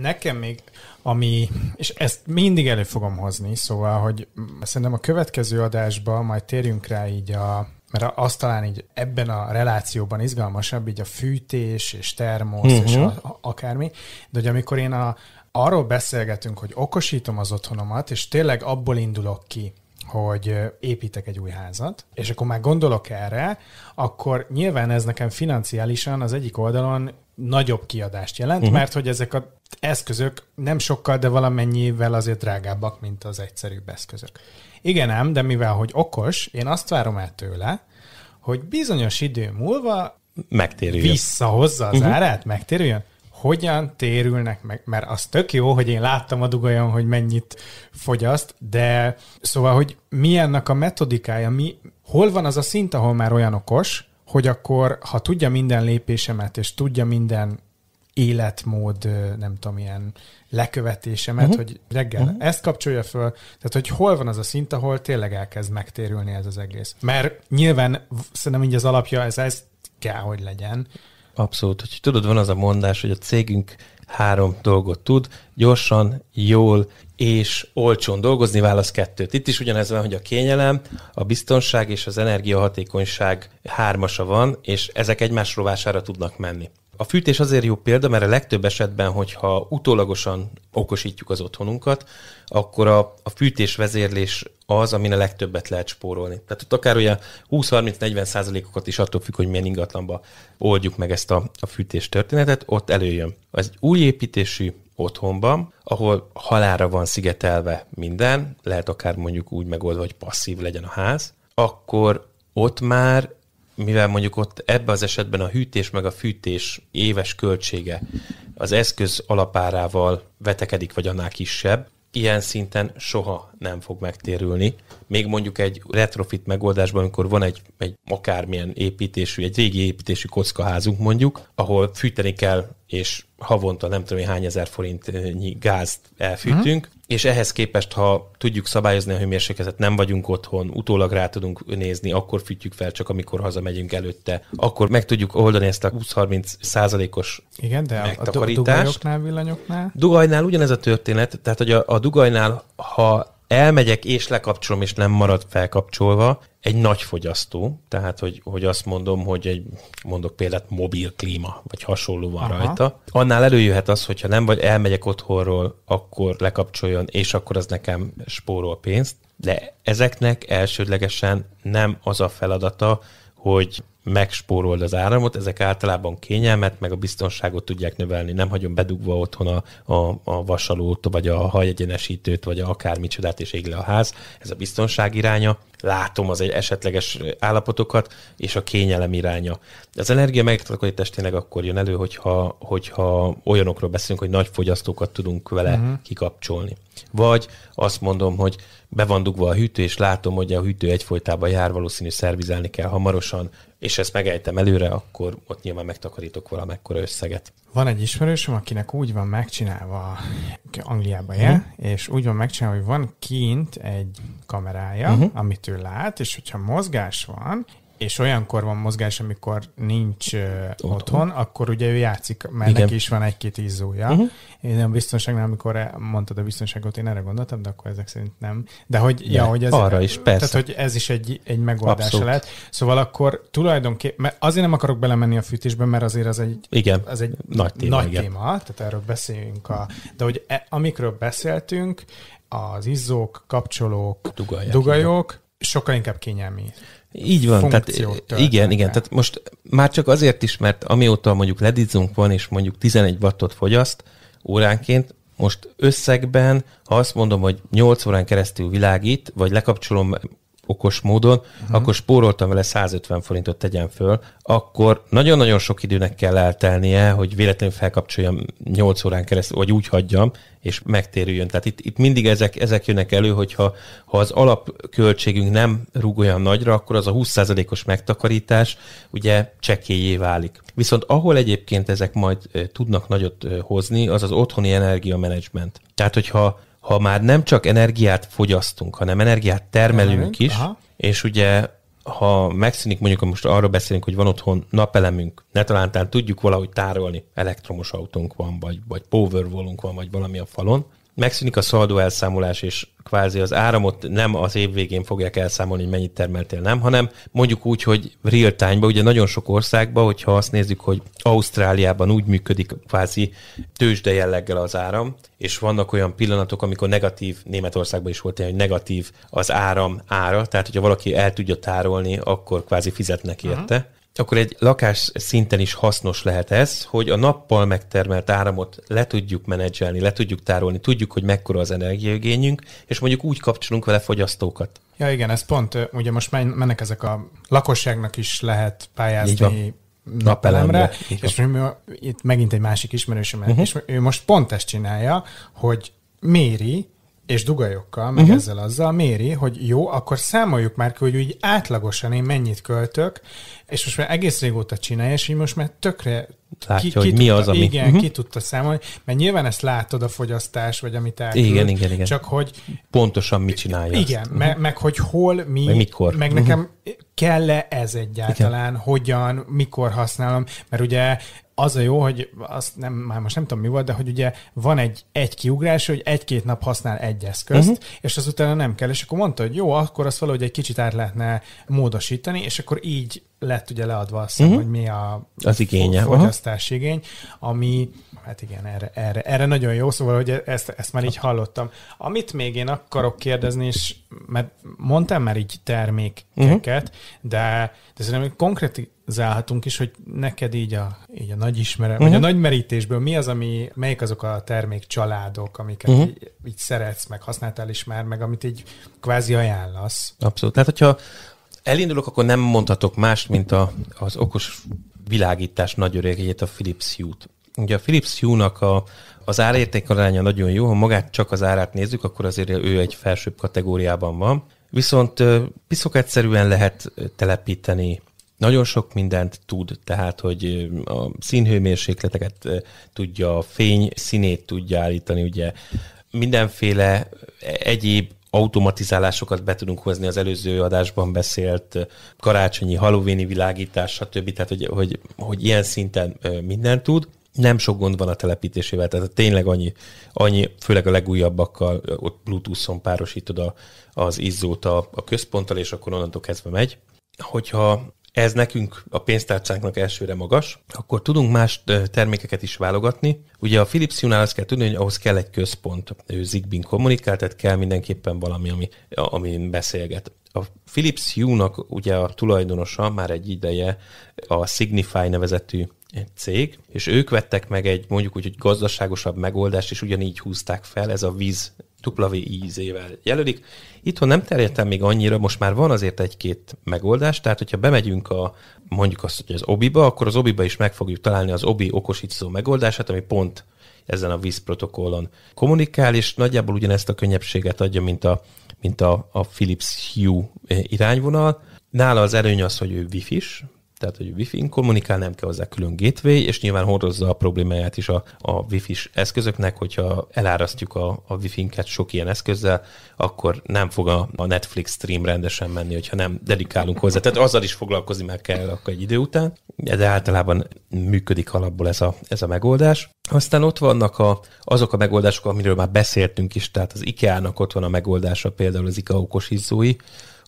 Nekem még ami, és ezt mindig elő fogom hozni, szóval, hogy szerintem a következő adásban majd térjünk rá így a, mert azt talán így ebben a relációban izgalmasabb, így a fűtés és termosz uh-huh. és mhm. a, a, akármi, de hogy amikor én a, arról beszélgetünk, hogy okosítom az otthonomat, és tényleg abból indulok ki, hogy építek egy új házat, és akkor már gondolok erre, akkor nyilván ez nekem financiálisan az egyik oldalon nagyobb kiadást jelent, uh-huh. mert hogy ezek az eszközök nem sokkal, de valamennyivel azért drágábbak, mint az egyszerűbb eszközök. Igen ám, de mivel hogy okos, én azt várom el tőle, hogy bizonyos idő múlva megtérüljön. visszahozza az uh-huh. árát, megtérüljön hogyan térülnek meg, mert az tök jó, hogy én láttam a dugajon, hogy mennyit fogyaszt, de szóval, hogy milyennek a metodikája, mi, hol van az a szint, ahol már olyan okos, hogy akkor, ha tudja minden lépésemet, és tudja minden életmód, nem tudom, ilyen lekövetésemet, uh-huh. hogy reggel uh-huh. ezt kapcsolja föl, tehát hogy hol van az a szint, ahol tényleg elkezd megtérülni ez az egész. Mert nyilván szerintem így az alapja, ez, ez kell, hogy legyen, Abszolút. Hogy tudod, van az a mondás, hogy a cégünk három dolgot tud, gyorsan, jól és olcsón dolgozni, válasz kettőt. Itt is ugyanez van, hogy a kényelem, a biztonság és az energiahatékonyság hármasa van, és ezek egymás rovására tudnak menni. A fűtés azért jó példa, mert a legtöbb esetben, hogyha utólagosan okosítjuk az otthonunkat, akkor a, a fűtés vezérlés az, amin a legtöbbet lehet spórolni. Tehát ott akár ugye 20-30-40 százalékokat is attól függ, hogy milyen ingatlanba oldjuk meg ezt a, a fűtés történetet, ott előjön. Az új építésű otthonban, ahol halára van szigetelve minden, lehet akár mondjuk úgy megoldva, hogy passzív legyen a ház, akkor ott már mivel mondjuk ott ebben az esetben a hűtés meg a fűtés éves költsége az eszköz alapárával vetekedik, vagy annál kisebb, ilyen szinten soha nem fog megtérülni. Még mondjuk egy retrofit megoldásban, amikor van egy, egy akármilyen építésű, egy régi építésű kockaházunk mondjuk, ahol fűteni kell, és havonta nem tudom, hány ezer forintnyi gázt elfűtünk, mm-hmm. és ehhez képest, ha tudjuk szabályozni a hőmérsékletet, nem vagyunk otthon, utólag rá tudunk nézni, akkor fűtjük fel, csak amikor hazamegyünk előtte, akkor meg tudjuk oldani ezt a 20-30 százalékos Igen, de megtakarítást. a dugajoknál, villanyoknál? Dugajnál ugyanez a történet, tehát hogy a, a dugajnál, ha elmegyek és lekapcsolom, és nem marad felkapcsolva, egy nagy fogyasztó, tehát hogy, hogy azt mondom, hogy egy, mondok példát, mobil klíma, vagy hasonló van Aha. rajta. Annál előjöhet az, hogyha nem vagy elmegyek otthonról, akkor lekapcsoljon, és akkor az nekem spórol pénzt. De ezeknek elsődlegesen nem az a feladata, hogy megspórold az áramot, ezek általában kényelmet, meg a biztonságot tudják növelni, nem hagyom bedugva otthon a, a, a vasalót, vagy a hajegyenesítőt, vagy a akármicsodát, és ég le a ház. Ez a biztonság iránya látom az egy esetleges állapotokat, és a kényelem iránya. Az energia megtakarítás tényleg akkor jön elő, hogyha, hogyha olyanokról beszélünk, hogy nagy fogyasztókat tudunk vele uh-huh. kikapcsolni. Vagy azt mondom, hogy be van dugva a hűtő, és látom, hogy a hűtő egyfolytában jár, valószínű szervizelni kell hamarosan, és ezt megejtem előre, akkor ott nyilván megtakarítok valamekkora összeget. Van egy ismerősöm, akinek úgy van megcsinálva, Angliában uh-huh. és úgy van megcsinálva, hogy van kint egy kamerája, uh-huh. amit keresztül lát, és hogyha mozgás van, és olyankor van mozgás, amikor nincs otthon, otthon, akkor ugye ő játszik, mert Igen. neki is van egy-két izzója. Uh-huh. Én a biztonságnál, amikor mondtad a biztonságot, én erre gondoltam, de akkor ezek szerint nem. De hogy, de, ja, hogy ez, arra is, persze. Tehát, hogy ez is egy, egy megoldás Abszolút. lehet. Szóval akkor tulajdonképpen, mert azért nem akarok belemenni a fűtésbe, mert azért az egy, igen. Az egy nagy téma. Nagy igen. téma, tehát erről beszéljünk. A, de hogy e, amikről beszéltünk, az izzók, kapcsolók, dugajok, dugajok sokkal inkább kényelmi így van, tehát igen, igen, tehát most már csak azért is, mert amióta mondjuk ledizunk van, és mondjuk 11 wattot fogyaszt óránként, most összegben, ha azt mondom, hogy 8 órán keresztül világít, vagy lekapcsolom okos módon, uh-huh. akkor spóroltam vele 150 forintot tegyen föl, akkor nagyon-nagyon sok időnek kell eltelnie, hogy véletlenül felkapcsoljam 8 órán keresztül, vagy úgy hagyjam, és megtérüljön. Tehát itt, itt mindig ezek, ezek jönnek elő, hogyha ha az alapköltségünk nem rúg olyan nagyra, akkor az a 20%-os megtakarítás ugye csekélyé válik. Viszont ahol egyébként ezek majd tudnak nagyot hozni, az az otthoni energiamenedzsment. Tehát, hogyha ha már nem csak energiát fogyasztunk, hanem energiát termelünk is, Aha. és ugye ha megszűnik, mondjuk most arról beszélünk, hogy van otthon napelemünk, ne talán tudjuk valahogy tárolni, elektromos autónk van, vagy, vagy powerwallunk van, vagy valami a falon, megszűnik a szaldó elszámolás, és kvázi az áramot nem az év végén fogják elszámolni, hogy mennyit termeltél, nem, hanem mondjuk úgy, hogy real time ugye nagyon sok országban, hogyha azt nézzük, hogy Ausztráliában úgy működik kvázi tőzsde jelleggel az áram, és vannak olyan pillanatok, amikor negatív, Németországban is volt ilyen, hogy negatív az áram ára, tehát hogyha valaki el tudja tárolni, akkor kvázi fizetnek érte. Uh-huh akkor egy lakás szinten is hasznos lehet ez, hogy a nappal megtermelt áramot le tudjuk menedzselni, le tudjuk tárolni, tudjuk, hogy mekkora az energiaigényünk, és mondjuk úgy kapcsolunk vele fogyasztókat. Ja igen, ez pont, ugye most mennek ezek a lakosságnak is lehet pályázni napelemre, és most itt megint egy másik ismerősöm, uh-huh. és ő most pont ezt csinálja, hogy méri, és dugajokkal, meg uh-huh. ezzel azzal méri, hogy jó, akkor számoljuk már ki, hogy úgy átlagosan én mennyit költök, és most már egész régóta csinálja, és így most már tökre Látja, ki, ki hogy tudta, mi az, ami... Igen, uh-huh. ki tudta számolni, mert nyilván ezt látod a fogyasztás, vagy amit elküld, igen, igen, igen. csak hogy... Pontosan mit csinálja Igen, uh-huh. meg hogy hol, mi, meg, mikor. meg nekem uh-huh. kell-e ez egyáltalán, igen. hogyan, mikor használom, mert ugye az a jó, hogy azt nem, már most nem tudom mi volt, de hogy ugye van egy, egy kiugrás, hogy egy-két nap használ egy eszközt, uh-huh. és azután nem kell, és akkor mondta, hogy jó, akkor azt valahogy egy kicsit át lehetne módosítani, és akkor így lett ugye leadva azt, uh-huh. hogy mi a az igénye. fogyasztási Aha. igény, ami hát igen, erre, erre, erre nagyon jó, szóval hogy ezt, ezt már így hallottam. Amit még én akarok kérdezni, és mert mondtam már így termékeket, uh-huh. de, de szerintem konkrétizálhatunk is, hogy neked így a, így a nagy ismeret, uh-huh. vagy a mhm. nagy merítésből mi az, ami, melyik azok a termékcsaládok, amiket uh-huh. így, így szeretsz, meg használtál is már, meg amit így kvázi ajánlasz. Abszolút. Tehát, hogyha elindulok, akkor nem mondhatok mást, mint a, az okos világítás nagy öregét, a Philips Hue-t. Ugye a Philips Hue-nak a, az aránya nagyon jó, ha magát csak az árát nézzük, akkor azért ő egy felsőbb kategóriában van. Viszont piszok egyszerűen lehet telepíteni nagyon sok mindent tud, tehát hogy a színhőmérsékleteket tudja, a fény színét tudja állítani, ugye mindenféle egyéb automatizálásokat be tudunk hozni az előző adásban beszélt karácsonyi, halloweeni világítás, stb. Tehát, hogy, hogy, hogy ilyen szinten mindent tud. Nem sok gond van a telepítésével, tehát tényleg annyi, annyi főleg a legújabbakkal, ott Bluetooth-on párosítod a, az izzót a, a központtal, és akkor onnantól kezdve megy. Hogyha ez nekünk a pénztárcánknak elsőre magas, akkor tudunk más termékeket is válogatni. Ugye a Philips Hue-nál azt kell tudni, hogy ahhoz kell egy központ, ő Zigbin kommunikál, tehát kell mindenképpen valami, ami, ami beszélget. A Philips Hue-nak ugye a tulajdonosa már egy ideje a Signify nevezetű egy cég, és ők vettek meg egy mondjuk úgy, hogy gazdaságosabb megoldást, és ugyanígy húzták fel, ez a víz WIZ-vel jelölik. Itthon nem terjedtem még annyira, most már van azért egy-két megoldás, tehát hogyha bemegyünk a, mondjuk azt, hogy az Obi-ba, akkor az Obi-ba is meg fogjuk találni az obi okosítszó megoldását, ami pont ezen a protokollon kommunikál, és nagyjából ugyanezt a könnyebbséget adja, mint a, mint a, a Philips Hue irányvonal. Nála az előny az, hogy ő wifi tehát hogy Wi-Fi-n kommunikál, nem kell hozzá külön gateway, és nyilván hordozza a problémáját is a, a Wi-Fi-s eszközöknek, hogyha elárasztjuk a, a Wi-Fi-nket sok ilyen eszközzel, akkor nem fog a, a Netflix stream rendesen menni, hogyha nem dedikálunk hozzá. Tehát azzal is foglalkozni meg kell akkor egy idő után, de általában működik alapból ez a, ez a megoldás. Aztán ott vannak a, azok a megoldások, amiről már beszéltünk is, tehát az IKEA-nak ott van a megoldása, például az IKEA okos izzói,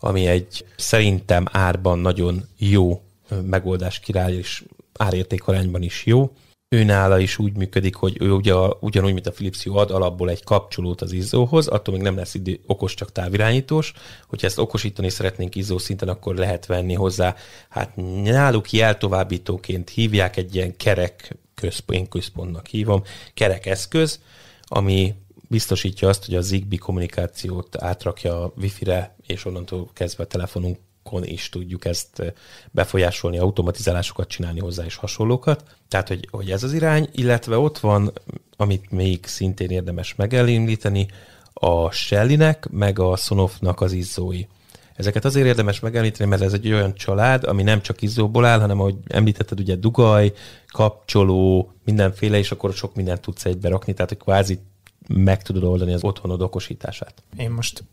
ami egy szerintem árban nagyon jó megoldás király, és árértékarányban is jó. Őnála is úgy működik, hogy ő ugye, ugyanúgy, mint a Philips jó ad alapból egy kapcsolót az izzóhoz, attól még nem lesz idő, okos csak távirányítós. Hogyha ezt okosítani szeretnénk izzó szinten, akkor lehet venni hozzá. Hát náluk jeltovábbítóként hívják egy ilyen kerek központ, én központnak hívom, kerek eszköz, ami biztosítja azt, hogy a Zigbee kommunikációt átrakja a Wi-Fi-re, és onnantól kezdve a telefonunk kon is tudjuk ezt eh, befolyásolni, automatizálásokat csinálni hozzá és hasonlókat. Tehát, hogy, hogy ez az irány, illetve ott van, amit még szintén érdemes megelimlíteni, a Shellinek, meg a Sonofnak az izzói. Ezeket azért érdemes megemlíteni, mert ez egy olyan család, ami nem csak izzóból áll, hanem ahogy említetted, ugye dugaj, kapcsoló, mindenféle, és akkor sok mindent tudsz egybe rakni, tehát hogy kvázi meg tudod oldani az otthonod okosítását. Én most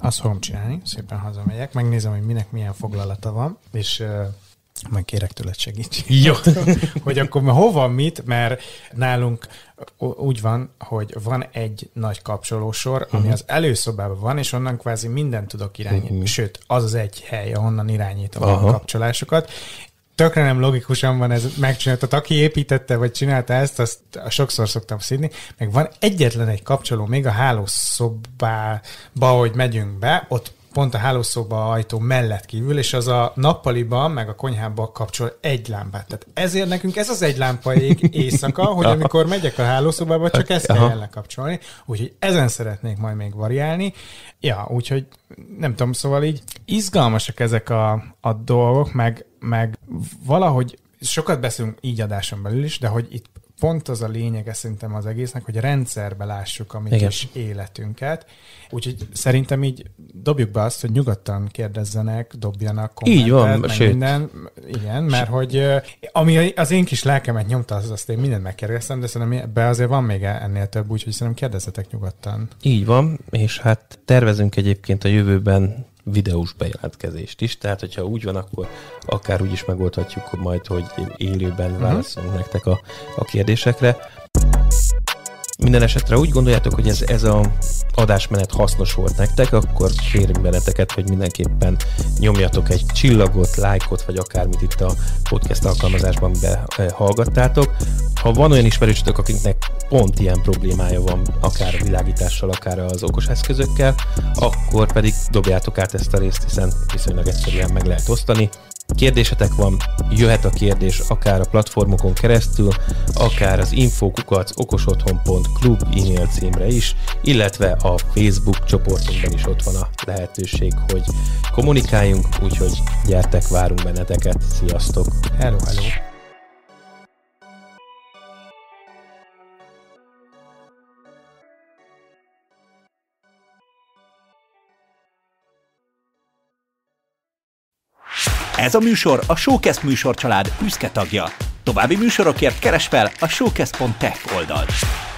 azt fogom csinálni, szépen hazamegyek, megnézem, hogy minek milyen foglalata van, és uh, majd kérek tőled segítséget. Jó. (laughs) hogy akkor hova mit, mert nálunk úgy van, hogy van egy nagy kapcsolósor, ami uh-huh. az előszobában van, és onnan kvázi mindent tudok irányítani. Uh-huh. Sőt, az az egy hely, ahonnan irányítom Aha. a kapcsolásokat, tökre nem logikusan van ez megcsinálta. Aki építette, vagy csinálta ezt, azt sokszor szoktam szidni. Meg van egyetlen egy kapcsoló még a hálószobába, hogy megyünk be, ott pont a hálószoba ajtó mellett kívül, és az a nappaliban, meg a konyhában kapcsol egy lámpát. Tehát ezért nekünk ez az egy lámpa ég éjszaka, hogy amikor megyek a hálószobába, csak ezt kell lekapcsolni. Úgyhogy ezen szeretnék majd még variálni. Ja, úgyhogy nem tudom, szóval így izgalmasak ezek a, a dolgok, meg, meg valahogy sokat beszélünk így adáson belül is, de hogy itt pont az a lényege szerintem az egésznek, hogy rendszerbe lássuk a mi kis életünket. Úgyhogy szerintem így dobjuk be azt, hogy nyugodtan kérdezzenek, dobjanak kommentet, Így van, meg sőt. minden. Igen, mert hogy ami az én kis lelkemet nyomta, az azt én mindent megkérdeztem, de szerintem be azért van még ennél több, úgyhogy szerintem kérdezzetek nyugodtan. Így van, és hát tervezünk egyébként a jövőben videós bejelentkezést is, tehát hogyha úgy van, akkor akár úgy is megoldhatjuk majd, hogy élőben mhm. válaszolunk uh-huh. nektek a, a kérdésekre. Minden esetre úgy gondoljátok, hogy ez, ez a adásmenet hasznos volt nektek, akkor kérünk benneteket, hogy mindenképpen nyomjatok egy csillagot, lájkot, vagy akármit itt a podcast alkalmazásban behallgattátok. Eh, ha van olyan ismerősötök, akiknek pont ilyen problémája van akár a világítással, akár az okos eszközökkel, akkor pedig dobjátok át ezt a részt, hiszen viszonylag egyszerűen meg lehet osztani. Kérdésetek van, jöhet a kérdés akár a platformokon keresztül, akár az infokukac okosotthon.club e-mail címre is, illetve a Facebook csoportunkban is ott van a lehetőség, hogy kommunikáljunk, úgyhogy gyertek, várunk benneteket, sziasztok! Hello, hello! Ez a műsor a Showcast műsorcsalád büszke tagja. További műsorokért keres fel a showcast.tech oldalt.